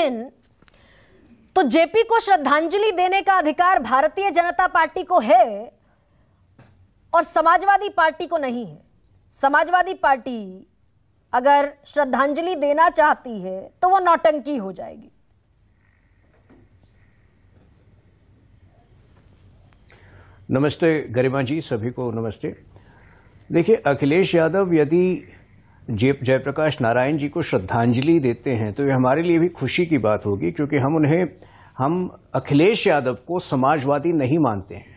दिन तो जेपी को श्रद्धांजलि देने का अधिकार भारतीय जनता पार्टी को है और समाजवादी पार्टी को नहीं है समाजवादी पार्टी अगर श्रद्धांजलि देना चाहती है तो वो नौटंकी हो जाएगी नमस्ते गरिमा जी सभी को नमस्ते देखिए अखिलेश यादव यदि जयप्रकाश जयप्रकाश नारायण जी को श्रद्धांजलि देते हैं तो ये हमारे लिए भी खुशी की बात होगी क्योंकि हम उन्हें हम अखिलेश यादव को समाजवादी नहीं मानते हैं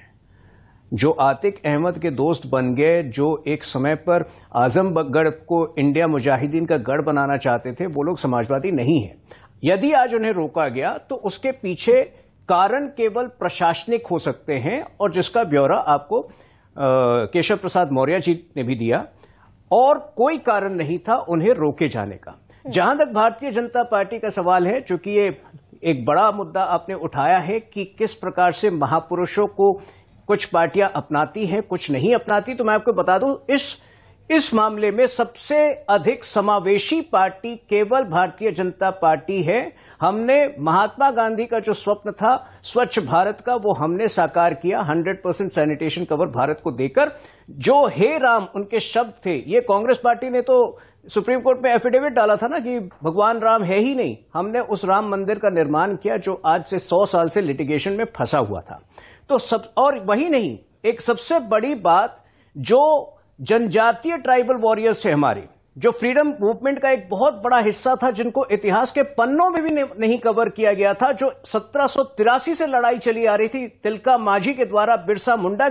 जो आतिक अहमद के दोस्त बन गए जो एक समय पर आजमगढ़ को इंडिया मुजाहिदीन का गढ़ बनाना चाहते थे वो लोग समाजवादी नहीं है यदि आज उन्हें रोका गया तो उसके पीछे कारण केवल प्रशासनिक हो सकते हैं और जिसका ब्यौरा आपको केशव प्रसाद मौर्य जी ने भी दिया और कोई कारण नहीं था उन्हें रोके जाने का जहां तक भारतीय जनता पार्टी का सवाल है चूंकि ये एक बड़ा मुद्दा आपने उठाया है कि किस प्रकार से महापुरुषों को कुछ पार्टियां अपनाती हैं कुछ नहीं अपनाती तो मैं आपको बता दूं इस इस मामले में सबसे अधिक समावेशी पार्टी केवल भारतीय जनता पार्टी है हमने महात्मा गांधी का जो स्वप्न था स्वच्छ भारत का वो हमने साकार किया 100 परसेंट सैनिटेशन कवर भारत को देकर जो हे राम उनके शब्द थे ये कांग्रेस पार्टी ने तो सुप्रीम कोर्ट में एफिडेविट डाला था ना कि भगवान राम है ही नहीं हमने उस राम मंदिर का निर्माण किया जो आज से सौ साल से लिटिगेशन में फंसा हुआ था तो सब और वही नहीं एक सबसे बड़ी बात जो जनजातीय ट्राइबल वॉरियर्स थे हमारे जो फ्रीडम मूवमेंट का एक बहुत बड़ा हिस्सा था जिनको इतिहास के पन्नों में भी नहीं कवर किया गया था जो सत्रह से लड़ाई चली आ रही थी तिलका माझी के द्वारा बिरसा मुंडा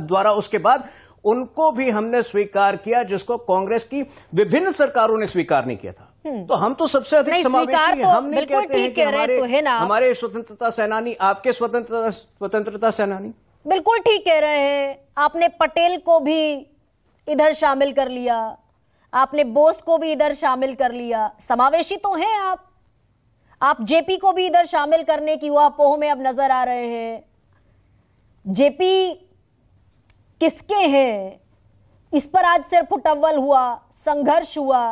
द्वारा उसके बाद उनको भी हमने स्वीकार किया जिसको कांग्रेस की विभिन्न सरकारों ने स्वीकार नहीं किया था हम्म। तो हम तो सबसे अधिक समावेशी तो हम नहीं कहते हैं कि हमारे, तो है ना हमारे स्वतंत्रता सेनानी आपके स्वतंत्रता स्वतंत्रता सेनानी बिल्कुल ठीक कह रहे हैं आपने पटेल को भी इधर शामिल कर लिया आपने बोस को भी इधर शामिल कर लिया समावेशी तो हैं आप आप जेपी को भी इधर शामिल करने की हुआ पोह में अब नजर आ रहे हैं जेपी किसके हैं इस पर आज सिर्फ उटवल हुआ संघर्ष हुआ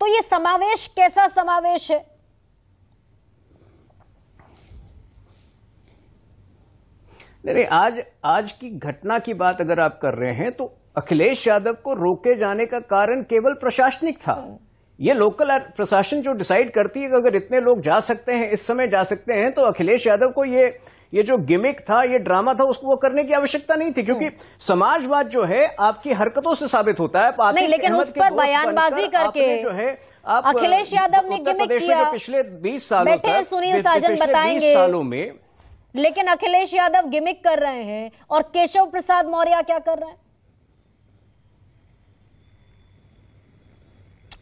तो ये समावेश कैसा समावेश है नहीं आज आज की घटना की बात अगर आप कर रहे हैं तो अखिलेश यादव को रोके जाने का कारण केवल प्रशासनिक था ये लोकल प्रशासन जो डिसाइड करती है कि अगर इतने लोग जा सकते हैं इस समय जा सकते हैं तो अखिलेश यादव को ये ये जो गिमिक था ये ड्रामा था उसको वो करने की आवश्यकता नहीं थी क्योंकि समाजवाद जो है आपकी हरकतों से साबित होता है नहीं, लेकिन उस पर बयानबाजी कर, करके जो है आप अखिलेश यादव ने गिमिक किया पिछले 20 सालों सुनील साजन बताएंगे सालों में लेकिन अखिलेश यादव गिमिक कर रहे हैं और केशव प्रसाद मौर्य क्या कर रहे हैं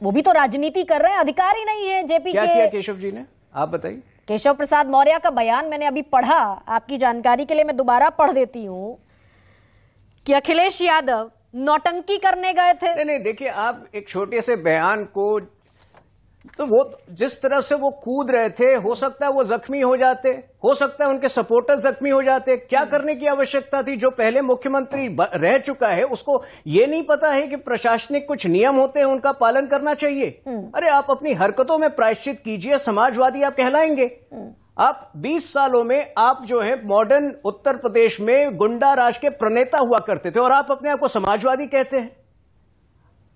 वो भी तो राजनीति कर रहे हैं अधिकार ही नहीं है जेपी क्या के... किया केशव जी ने आप बताइए केशव प्रसाद मौर्य का बयान मैंने अभी पढ़ा आपकी जानकारी के लिए मैं दोबारा पढ़ देती हूँ कि अखिलेश यादव नौटंकी करने गए थे नहीं नहीं देखिए आप एक छोटे से बयान को तो वो जिस तरह से वो कूद रहे थे हो सकता है वो जख्मी हो जाते हो सकता है उनके सपोर्टर जख्मी हो जाते क्या हम्म। करने की आवश्यकता थी जो पहले मुख्यमंत्री रह चुका है उसको ये नहीं पता है कि प्रशासनिक कुछ नियम होते हैं उनका पालन करना चाहिए हम्म। अरे आप अपनी हरकतों में प्रायश्चित कीजिए समाजवादी आप कहलाएंगे हम्म। आप 20 सालों में आप जो है मॉडर्न उत्तर प्रदेश में गुंडा राज के प्रणेता हुआ करते थे और आप अपने आप को समाजवादी कहते हैं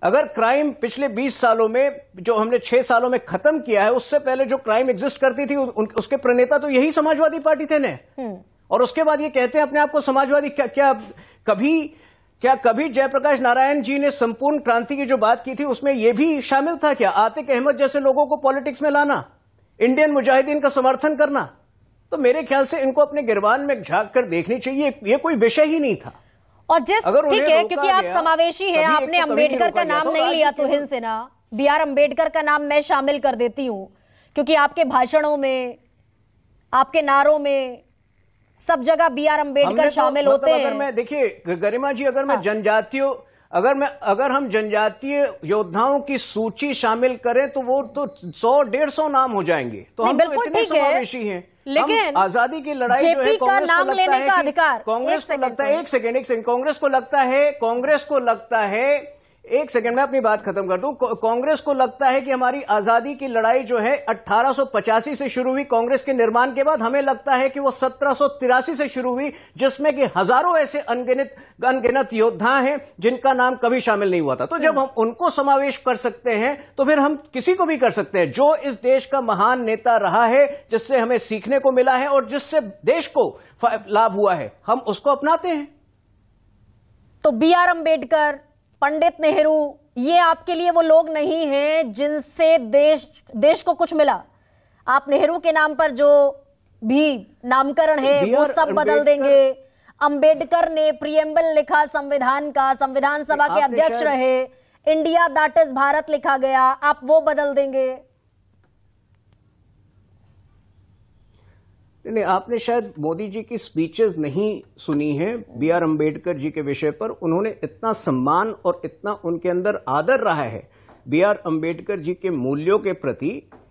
अगर क्राइम पिछले 20 सालों में जो हमने 6 सालों में खत्म किया है उससे पहले जो क्राइम एग्जिस्ट करती थी उ, उसके प्रणेता तो यही समाजवादी पार्टी थे ने हम्म। और उसके बाद ये कहते हैं अपने आप को समाजवादी क्या क्या कभी क्या कभी जयप्रकाश नारायण जी ने संपूर्ण क्रांति की जो बात की थी उसमें यह भी शामिल था क्या आतिक अहमद जैसे लोगों को पॉलिटिक्स में लाना इंडियन मुजाहिदीन का समर्थन करना तो मेरे ख्याल से इनको अपने गिरवान में झांक कर देखनी चाहिए ये कोई विषय ही नहीं था और जिस ठीक है क्योंकि आप समावेशी हैं आपने तो अंबेडकर का नाम नहीं लिया हिंद सिन्हा बी आर अम्बेडकर का नाम मैं शामिल कर देती हूँ क्योंकि आपके भाषणों में आपके नारों में सब जगह बी आर अम्बेडकर तो शामिल होते मतलब हैं देखिए गरिमा जी अगर मैं हाँ। जनजातियों अगर मैं अगर हम जनजातीय योद्धाओं की सूची शामिल करें तो वो तो सौ डेढ़ सौ नाम हो जाएंगे तो हम तो इतने समावेशी हैं लेकिन आजादी की लड़ाई जो है कांग्रेस का को लगता है कांग्रेस को लगता है एक सेकेंड एक सेकेंड कांग्रेस को लगता है कांग्रेस को लगता है एक सेकंड में अपनी बात खत्म कर दूं कांग्रेस को लगता है कि हमारी आजादी की लड़ाई जो है अट्ठारह से शुरू हुई कांग्रेस के निर्माण के बाद हमें लगता है कि वो सत्रह से शुरू हुई जिसमें कि हजारों ऐसे अनगिनत अनगिनत योद्धा हैं जिनका नाम कभी शामिल नहीं हुआ था तो जब हम उनको समावेश कर सकते हैं तो फिर हम किसी को भी कर सकते हैं जो इस देश का महान नेता रहा है जिससे हमें सीखने को मिला है और जिससे देश को लाभ हुआ है हम उसको अपनाते हैं तो बी आर अंबेडकर पंडित नेहरू ये आपके लिए वो लोग नहीं हैं जिनसे देश देश को कुछ मिला आप नेहरू के नाम पर जो भी नामकरण है वो सब बदल देंगे अंबेडकर ने प्रियम्बल लिखा संविधान का संविधान सभा के अध्यक्ष रहे इंडिया दैट इज भारत लिखा गया आप वो बदल देंगे नहीं नहीं आपने शायद मोदी जी की स्पीचेस नहीं सुनी हैं बी आर अम्बेडकर जी के विषय पर उन्होंने इतना सम्मान और इतना उनके अंदर आदर रहा है बी आर अम्बेडकर जी के मूल्यों के प्रति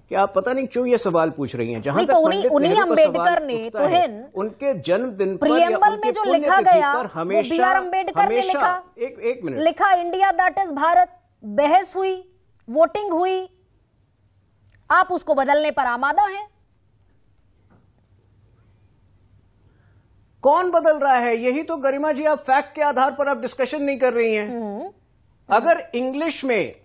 कि आप पता नहीं क्यों ये सवाल पूछ रही हैं जहां तो तक उन्हीं अम्बेडकर ने तो है, उनके जन्मदिन पर प्रियम्बल में जो लिखा गया हमेशा बी आर अम्बेडकर ने लिखा एक एक मिनट लिखा इंडिया दैट इज भारत बहस हुई वोटिंग हुई आप उसको बदलने पर आमादा हैं कौन बदल रहा है यही तो गरिमा जी आप फैक्ट के आधार पर आप डिस्कशन नहीं कर रही हैं हम्म। अगर इंग्लिश में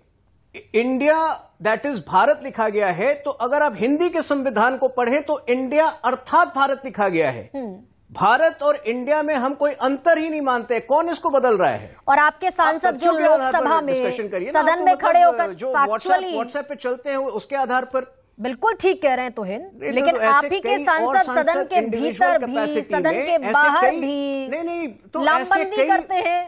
इंडिया दैट इज भारत लिखा गया है तो अगर आप हिंदी के संविधान को पढ़ें तो इंडिया अर्थात भारत लिखा गया है हम्म। भारत और इंडिया में हम कोई अंतर ही नहीं मानते कौन इसको बदल रहा है और आपके सांसद आप जो लोकसभा में डिस्कशन करिए सदन तो में खड़े मतलब होकर जो व्हाट्सएप व्हाट्सएप पे चलते हैं उसके आधार पर बिल्कुल ठीक कह रहे हैं तो लेकिन तो आप ही के सांसद सदन के भीतर भी सदन के बाहर भी नहीं नहीं तो लामबंदी करते हैं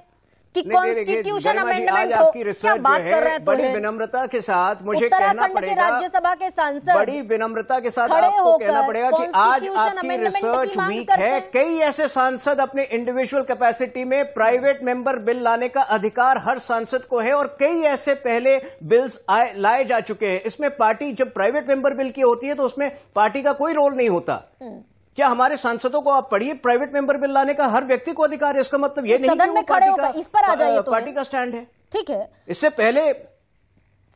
कि कॉन्स्टिट्यूशन अमेंडमेंट हो क्या बात कर रहे हैं बड़ी विनम्रता के साथ मुझे कहना पड़ेगा राज्यसभा के सांसद बड़ी विनम्रता के साथ आपको कहना पड़ेगा कि आज आपकी रिसर्च वीक है कई ऐसे सांसद अपने इंडिविजुअल कैपेसिटी में प्राइवेट मेंबर बिल लाने का अधिकार हर सांसद को है और कई ऐसे पहले बिल्स लाए जा चुके हैं इसमें पार्टी जब प्राइवेट मेंबर बिल की होती है तो उसमें पार्टी का कोई रोल नहीं होता हम्म। क्या हमारे सांसदों को आप पढ़िए प्राइवेट मेंबर बिल लाने का हर व्यक्ति को अधिकार है इसका मतलब ये नहीं सदन में खड़े होकर इस पर आ जाइए तो पार्टी का स्टैंड है ठीक है इससे पहले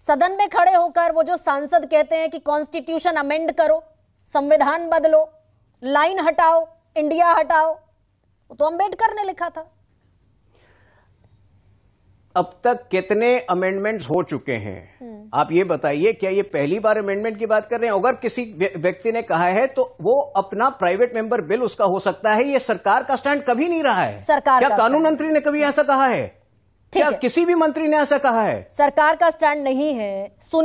सदन में खड़े होकर वो जो सांसद कहते हैं कि कॉन्स्टिट्यूशन अमेंड करो संविधान बदलो लाइन हटाओ इंडिया हटाओ तो अंबेडकर ने लिखा था अब तक कितने अमेंडमेंट्स हो चुके हैं हम्म। आप ये बताइए क्या ये पहली बार अमेंडमेंट की बात कर रहे हैं अगर किसी व्यक्ति ने कहा है तो वो अपना प्राइवेट मेंबर बिल उसका हो सकता है ये सरकार का स्टैंड कभी नहीं रहा है सरकार क्या कानून मंत्री ने कभी ऐसा कहा है क्या किसी भी मंत्री ने ऐसा कहा है सरकार का स्टैंड नहीं है सुनी